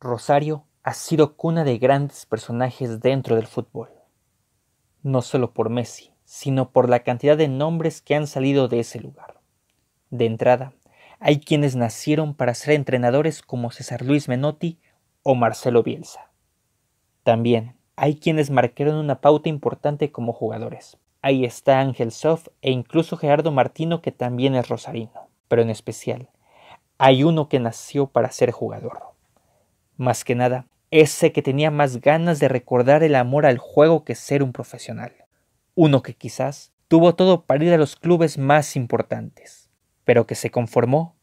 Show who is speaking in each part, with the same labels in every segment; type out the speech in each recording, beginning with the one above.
Speaker 1: Rosario ha sido cuna de grandes personajes dentro del fútbol. No solo por Messi, sino por la cantidad de nombres que han salido de ese lugar. De entrada, hay quienes nacieron para ser entrenadores como César Luis Menotti o Marcelo Bielsa. También hay quienes marcaron una pauta importante como jugadores. Ahí está Ángel Sof e incluso Gerardo Martino que también es rosarino. Pero en especial, hay uno que nació para ser jugador. Más que nada, ese que tenía más ganas de recordar el amor al juego que ser un profesional. Uno que quizás tuvo todo para ir a los clubes más importantes, pero que se conformó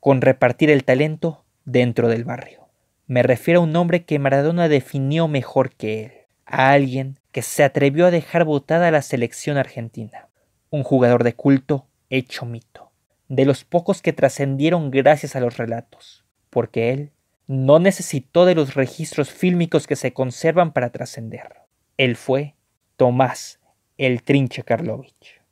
Speaker 1: con repartir el talento dentro del barrio. Me refiero a un hombre que Maradona definió mejor que él, a alguien que se atrevió a dejar votada la selección argentina, un jugador de culto hecho mito, de los pocos que trascendieron gracias a los relatos, porque él no necesitó de los registros fílmicos que se conservan para trascender. Él fue Tomás el Trinche Karlovich.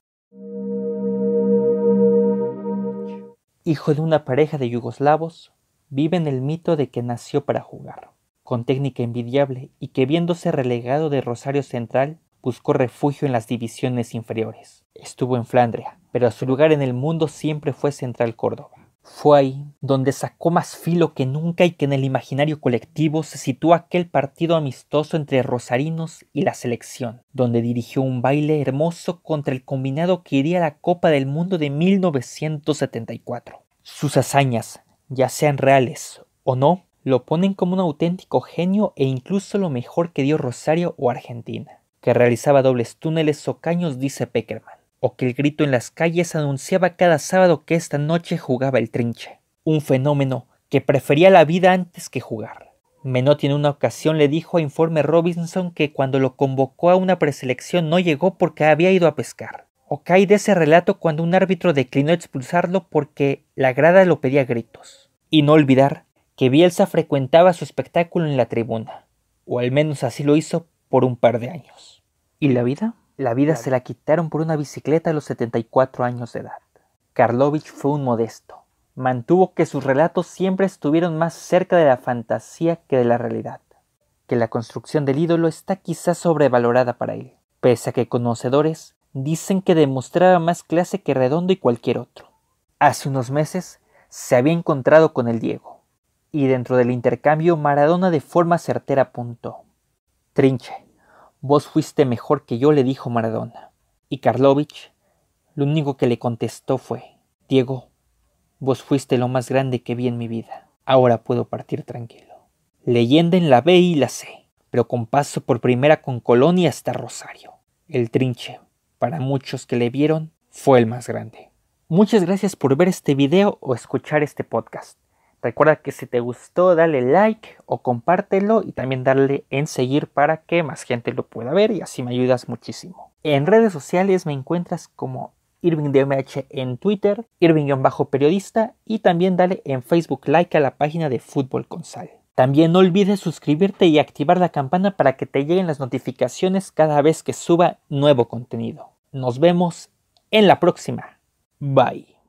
Speaker 1: Hijo de una pareja de yugoslavos, vive en el mito de que nació para jugar, con técnica envidiable y que viéndose relegado de Rosario Central, buscó refugio en las divisiones inferiores. Estuvo en Flandria, pero su lugar en el mundo siempre fue Central Córdoba. Fue ahí donde sacó más filo que nunca y que en el imaginario colectivo se sitúa aquel partido amistoso entre Rosarinos y la selección, donde dirigió un baile hermoso contra el combinado que iría a la Copa del Mundo de 1974. Sus hazañas, ya sean reales o no, lo ponen como un auténtico genio e incluso lo mejor que dio Rosario o Argentina, que realizaba dobles túneles o caños, dice Peckerman o que el grito en las calles anunciaba cada sábado que esta noche jugaba el trinche, un fenómeno que prefería la vida antes que jugar. Menotti en una ocasión le dijo a Informe Robinson que cuando lo convocó a una preselección no llegó porque había ido a pescar. O cae de ese relato cuando un árbitro declinó expulsarlo porque la grada lo pedía gritos. Y no olvidar que Bielsa frecuentaba su espectáculo en la tribuna, o al menos así lo hizo por un par de años. ¿Y la vida? La vida se la quitaron por una bicicleta a los 74 años de edad. Karlovich fue un modesto. Mantuvo que sus relatos siempre estuvieron más cerca de la fantasía que de la realidad, que la construcción del ídolo está quizás sobrevalorada para él, pese a que conocedores dicen que demostraba más clase que Redondo y cualquier otro. Hace unos meses se había encontrado con el Diego, y dentro del intercambio Maradona de forma certera apuntó. Trinche, Vos fuiste mejor que yo, le dijo Maradona. Y Karlovich lo único que le contestó fue, Diego, vos fuiste lo más grande que vi en mi vida. Ahora puedo partir tranquilo. Leyenda en la B y la C, pero con paso por primera con Colonia hasta Rosario. El trinche, para muchos que le vieron, fue el más grande. Muchas gracias por ver este video o escuchar este podcast. Recuerda que si te gustó, dale like o compártelo y también dale en seguir para que más gente lo pueda ver y así me ayudas muchísimo. En redes sociales me encuentras como IrvingDMH en Twitter, Irving-periodista y también dale en Facebook like a la página de Fútbol con Sal. También no olvides suscribirte y activar la campana para que te lleguen las notificaciones cada vez que suba nuevo contenido. Nos vemos en la próxima. Bye.